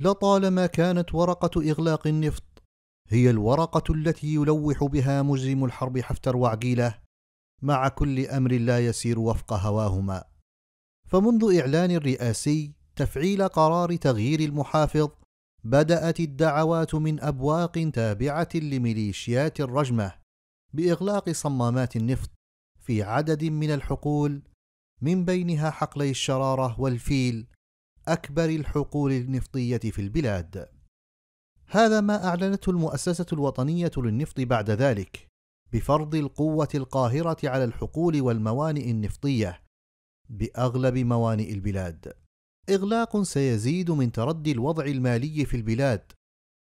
لطالما كانت ورقة إغلاق النفط هي الورقة التي يلوح بها مجرم الحرب حفتر وعقيلة مع كل أمر لا يسير وفق هواهما فمنذ إعلان الرئاسي تفعيل قرار تغيير المحافظ بدأت الدعوات من أبواق تابعة لميليشيات الرجمة بإغلاق صمامات النفط في عدد من الحقول من بينها حقلي الشرارة والفيل أكبر الحقول النفطية في البلاد. هذا ما أعلنته المؤسسة الوطنية للنفط بعد ذلك، بفرض القوة القاهرة على الحقول والموانئ النفطية بأغلب موانئ البلاد. إغلاق سيزيد من تردي الوضع المالي في البلاد،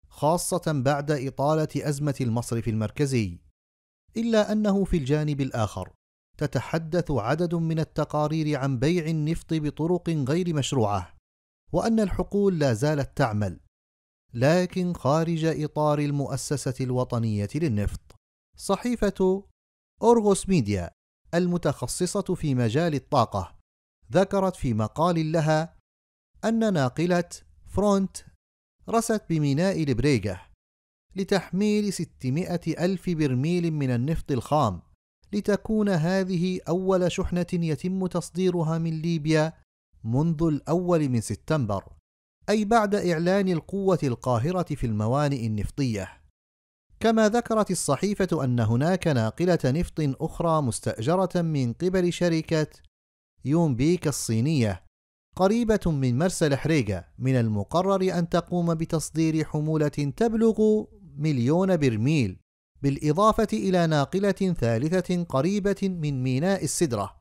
خاصة بعد إطالة أزمة المصرف المركزي. إلا أنه في الجانب الآخر تتحدث عدد من التقارير عن بيع النفط بطرق غير مشروعه وان الحقول لا زالت تعمل لكن خارج اطار المؤسسه الوطنيه للنفط صحيفه اورغوس ميديا المتخصصه في مجال الطاقه ذكرت في مقال لها ان ناقله فرونت رست بميناء البريجه لتحميل 600 ألف برميل من النفط الخام لتكون هذه أول شحنة يتم تصديرها من ليبيا منذ الأول من سبتمبر، أي بعد إعلان القوة القاهرة في الموانئ النفطية. كما ذكرت الصحيفة أن هناك ناقلة نفط أخرى مستأجرة من قبل شركة يومبيك الصينية قريبة من مرسى حريقة من المقرر أن تقوم بتصدير حمولة تبلغ مليون برميل بالإضافة إلى ناقلة ثالثة قريبة من ميناء السدرة،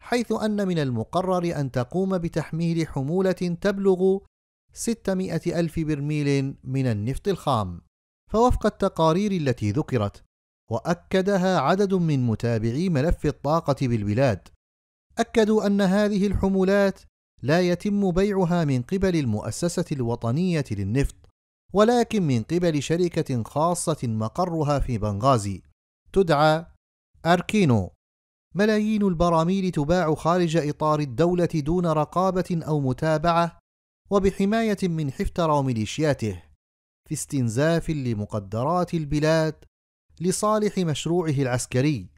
حيث أن من المقرر أن تقوم بتحميل حمولة تبلغ 600 ألف برميل من النفط الخام، فوفق التقارير التي ذكرت، وأكدها عدد من متابعي ملف الطاقة بالبلاد، أكدوا أن هذه الحمولات لا يتم بيعها من قبل المؤسسة الوطنية للنفط، ولكن من قبل شركة خاصة مقرها في بنغازي تدعى أركينو ملايين البراميل تباع خارج إطار الدولة دون رقابة أو متابعة وبحماية من حفتر وميليشياته في استنزاف لمقدرات البلاد لصالح مشروعه العسكري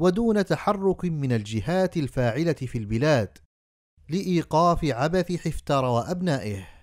ودون تحرك من الجهات الفاعلة في البلاد لإيقاف عبث حفتر وأبنائه